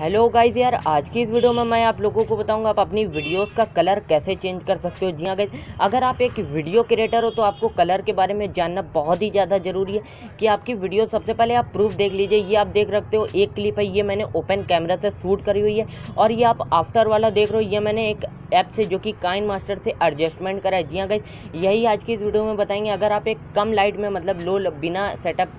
hello guys यार आज की इस वीडियो में मैं आप लोगों को बताऊंगा आप अपनी वीडियोस का कलर कैसे चेंज कर सकते हो जी हाँ गाइज अगर आप एक वीडियो क्रिएटर हो तो आपको कलर के बारे में जानना बहुत ही ज़्यादा ज़रूरी है कि आपकी वीडियो सबसे पहले आप प्रूफ देख लीजिए ये आप देख रखते हो एक क्लिप है ये मैंने ओपन कैमरा से शूट करी हुई है और ये आप आफ्टर वाला देख रहे हो ये मैंने एक ऐप से जो कि काइन मास्टर से एडजस्टमेंट करा है जी हाँ गई यही आज की इस वीडियो में बताएंगे अगर आप एक कम लाइट में मतलब लो बिना सेटअप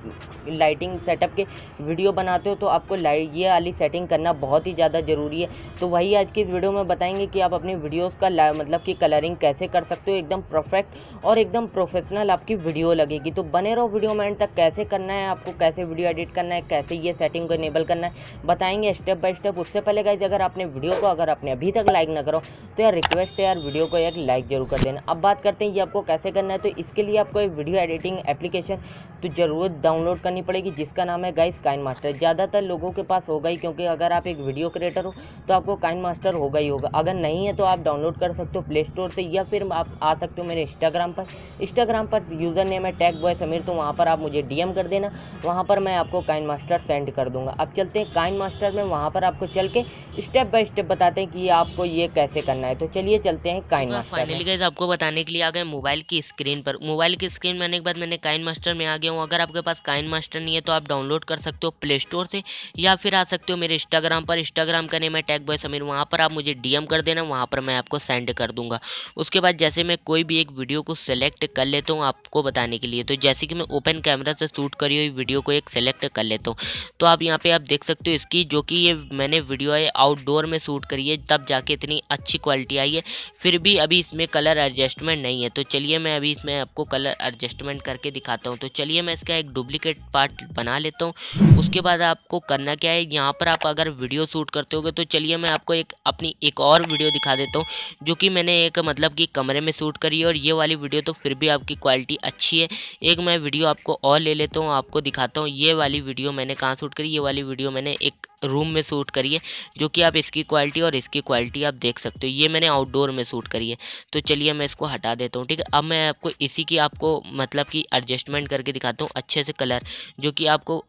लाइटिंग सेटअप के वीडियो बनाते हो तो आपको लाइट ये वाली सेटिंग करना बहुत ही ज़्यादा ज़रूरी है तो वही आज की इस वीडियो में बताएंगे कि आप अपनी वीडियोज़ का मतलब कि कलरिंग कैसे कर सकते हो एकदम परफेक्ट और एकदम प्रोफेशनल आपकी वीडियो लगेगी तो बने रहो वीडियो में एंड तक कैसे करना है आपको कैसे वीडियो एडिट करना है कैसे ये सेटिंग को इनेबल करना है बताएंगे स्टेप बाय स्टेप उससे पहले गाइज अगर आपने वीडियो को अगर आपने अभी तक लाइक ना करो तो यार रिक्वेस्ट है यार वीडियो को एक लाइक जरूर कर देना अब बात करते हैं ये आपको कैसे करना है तो इसके लिए आपको एक वीडियो एडिटिंग एप्लीकेशन तो ज़रूर डाउनलोड करनी पड़ेगी जिसका नाम है गाइस काइन मास्टर ज़्यादातर लोगों के पास होगा ही क्योंकि अगर आप एक वीडियो क्रिएटर हो तो आपको काइन मास्टर होगा ही होगा अगर नहीं है तो आप डाउनलोड कर सकते हो प्ले स्टोर से या फिर आप आ सकते हो मेरे इंस्टाग्राम पर इंस्टाग्राम पर यूज़र नेम है टैग बॉय समीर तो वहाँ पर आप मुझे डी कर देना वहाँ पर मैं आपको काइन मास्टर सेंड कर दूँगा अब चलते हैं काइन मास्टर में वहाँ पर आपको चल के स्टेप बाय स्टेप बताते हैं कि आपको ये कैसे करना करना है तो चलिए चलते हैं काइन हाँ, मास्टर फाइनली गई आपको बताने के लिए आ गए मोबाइल की स्क्रीन पर मोबाइल की स्क्रीन में आने के बाद मैंने काइन मास्टर में आ गया हूँ अगर आपके पास काइन मास्टर नहीं है तो आप डाउनलोड कर सकते हो प्ले स्टोर से या फिर आ सकते हो मेरे इंस्टाग्राम पर इंस्टाग्राम का नेम है टैग बॉय समीर वहाँ पर आप मुझे डीएम कर देना वहाँ पर मैं आपको सेंड कर दूंगा उसके बाद जैसे मैं कोई भी एक वीडियो को सेलेक्ट कर लेता हूँ आपको बताने के लिए तो जैसे कि मैं ओपन कैमरा से शूट करी हुई वीडियो को एक सेलेक्ट कर लेता हूँ तो आप यहाँ पर आप देख सकते हो इसकी जो कि ये मैंने वीडियो है आउटडोर में शूट करी है तब जाके इतनी अच्छी क्वालिटी क्वालिटी आई है फिर भी अभी इसमें कलर एडजस्टमेंट नहीं है तो चलिए मैं अभी इसमें आपको कलर एडजस्टमेंट करके दिखाता हूँ तो चलिए मैं इसका एक डुप्लीकेट पार्ट बना लेता हूँ उसके बाद आपको करना क्या है यहाँ पर आप अगर वीडियो शूट करते होगे तो चलिए मैं आपको एक अपनी एक और वीडियो दिखा देता हूँ जो कि मैंने एक मतलब कि कमरे में शूट करी है और ये वाली वीडियो तो फिर भी आपकी क्वालिटी अच्छी है एक मैं वीडियो आपको और ले लेता हूँ आपको दिखाता हूँ ये वाली वीडियो मैंने कहाँ शूट करी ये वाली वीडियो मैंने एक रूम में सूट करी है जो कि आप इसकी क्वालिटी और इसकी क्वालिटी आप देख सकते हो ये मैंने आउटडोर में सूट करी है तो चलिए मैं इसको हटा देता हूँ ठीक है अब मैं आपको इसी की आपको मतलब कि एडजस्टमेंट करके दिखाता हूँ अच्छे से कलर जो कि आपको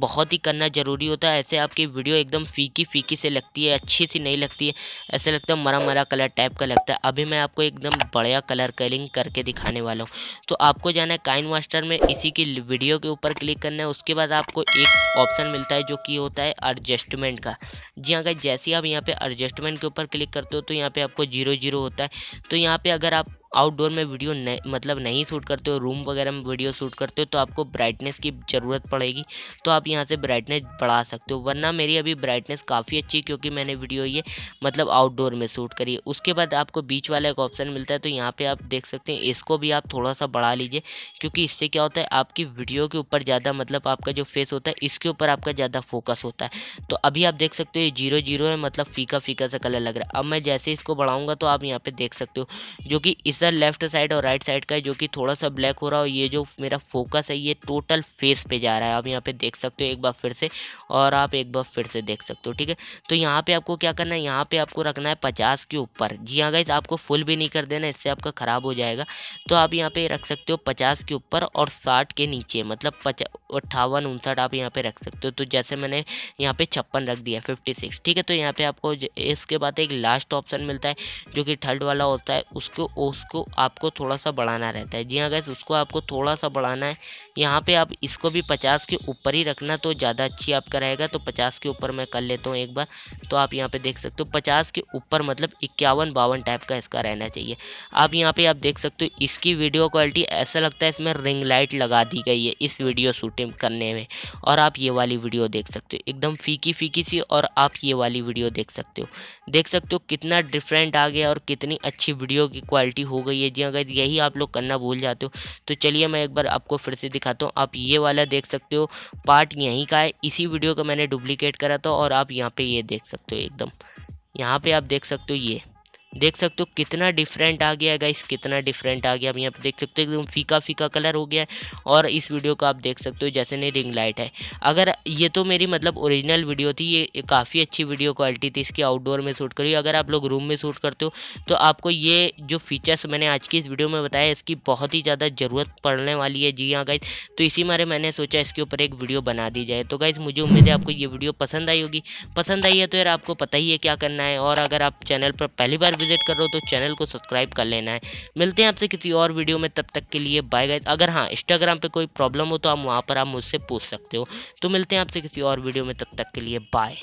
बहुत ही करना ज़रूरी होता है ऐसे आपकी वीडियो एकदम फीकी फीकी से लगती है अच्छी सी नहीं लगती है ऐसे लगता है मरा मरा कलर टाइप का लगता है अभी मैं आपको एकदम बढ़िया कलर कलिंग करके दिखाने वाला हूँ तो आपको जाना है काइन मास्टर में इसी की वीडियो के ऊपर क्लिक करना है उसके बाद आपको एक ऑप्शन मिलता है जो कि होता है एडजस्टमेंट का जी अगर हाँ, जैसे आप यहाँ पर एडजस्टमेंट के ऊपर क्लिक करते हो तो यहाँ पर आपको जीरो जीरो होता है तो यहाँ पर अगर आप आउटडोर में वीडियो नहीं मतलब नहीं शूट करते हो रूम वगैरह में वीडियो शूट करते हो तो आपको ब्राइटनेस की ज़रूरत पड़ेगी तो आप यहाँ से ब्राइटनेस बढ़ा सकते हो वरना मेरी अभी ब्राइटनेस काफ़ी अच्छी है क्योंकि मैंने वीडियो ये मतलब आउटडोर में शूट करी है उसके बाद आपको बीच वाला एक ऑप्शन मिलता है तो यहाँ पर आप देख सकते हैं इसको भी आप थोड़ा सा बढ़ा लीजिए क्योंकि इससे क्या होता है आपकी वीडियो के ऊपर ज़्यादा मतलब आपका जो फेस होता है इसके ऊपर आपका ज़्यादा फोकस होता है तो अभी आप देख सकते हो ये जीरो जीरो है मतलब फीका फीका सा कलर लग रहा है अब मैं जैसे इसको बढ़ाऊँगा तो आप यहाँ पर देख सकते हो जो कि इस सर लेफ्ट साइड और राइट साइड का है जो कि थोड़ा सा ब्लैक हो रहा है और ये जो मेरा फोकस है ये टोटल फेस पे जा रहा है आप यहाँ पे देख सकते हो एक बार फिर से और आप एक बार फिर से देख सकते हो ठीक है तो यहाँ पे आपको क्या करना है यहाँ पे आपको रखना है पचास के ऊपर जी हाँ गाइज आपको फुल भी नहीं कर देना इससे आपका ख़राब हो जाएगा तो आप यहाँ पे रख सकते हो पचास के ऊपर और साठ के नीचे मतलब पचास अट्ठावन उनसठ आप यहाँ पे रख सकते हो तो जैसे मैंने यहाँ पे छप्पन रख दिया फिफ्टी सिक्स ठीक है तो यहाँ पे आपको इसके बाद एक लास्ट ऑप्शन मिलता है जो कि थर्ड वाला होता है उसको उसको आपको थोड़ा सा बढ़ाना रहता है जी हाँ गैस उसको आपको थोड़ा सा बढ़ाना है यहाँ पे आप इसको भी पचास के ऊपर ही रखना तो ज़्यादा अच्छी आपका रहेगा तो पचास के ऊपर मैं कर लेता हूँ एक बार तो आप यहाँ पे देख सकते हो पचास के ऊपर मतलब इक्यावन बावन टाइप का इसका रहना चाहिए आप यहाँ पे आप देख सकते हो इसकी वीडियो क्वालिटी ऐसा लगता है इसमें रिंग लाइट लगा दी गई है इस वीडियो शूटिंग करने में और आप ये वाली वीडियो देख सकते हो एकदम फीकी फीकी सी और आप ये वाली वीडियो देख सकते हो देख सकते हो कितना डिफरेंट आ गया और कितनी अच्छी वीडियो की क्वालिटी हो गई है जी हाँ, अगर यही आप लोग करना भूल जाते हो तो चलिए मैं एक बार आपको फिर से दिखाता तो हूँ आप ये वाला देख सकते हो पार्ट यहीं का है इसी वीडियो का मैंने डुप्लीकेट करा था और आप यहाँ पे ये देख सकते हो एकदम यहाँ पे आप देख सकते हो ये देख सकते हो कितना डिफरेंट आ गया है गाइस कितना डिफरेंट आ गया अब यहाँ पे देख सकते हो एकदम फीका फीका कलर हो गया है और इस वीडियो को आप देख सकते हो जैसे नहीं रिंग लाइट है अगर ये तो मेरी मतलब ओरिजिनल वीडियो थी ये काफ़ी अच्छी वीडियो क्वालिटी थी इसकी आउटडोर में शूट करी अगर आप लोग रूम में शूट करते हो तो आपको ये जो फीचर्स मैंने आज की इस वीडियो में बताया इसकी बहुत ही ज़्यादा ज़रूरत पड़ने वाली है जी हाँ गाइज तो इसी मारे मैंने सोचा इसके ऊपर एक वीडियो बना दी जाए तो गाइज मुझे उम्मीद है आपको ये वीडियो पसंद आई होगी पसंद आई है तो यार आपको पता ही है क्या करना है और अगर आप चैनल पर पहली बार विजिट कर रहे हो तो चैनल को सब्सक्राइब कर लेना है मिलते हैं आपसे किसी और वीडियो में तब तक के लिए बाय गाइज अगर हाँ इंस्टाग्राम पर कोई प्रॉब्लम हो तो आप वहाँ पर आप मुझसे पूछ सकते हो तो मिलते हैं आपसे किसी और वीडियो में तब तक के लिए बाय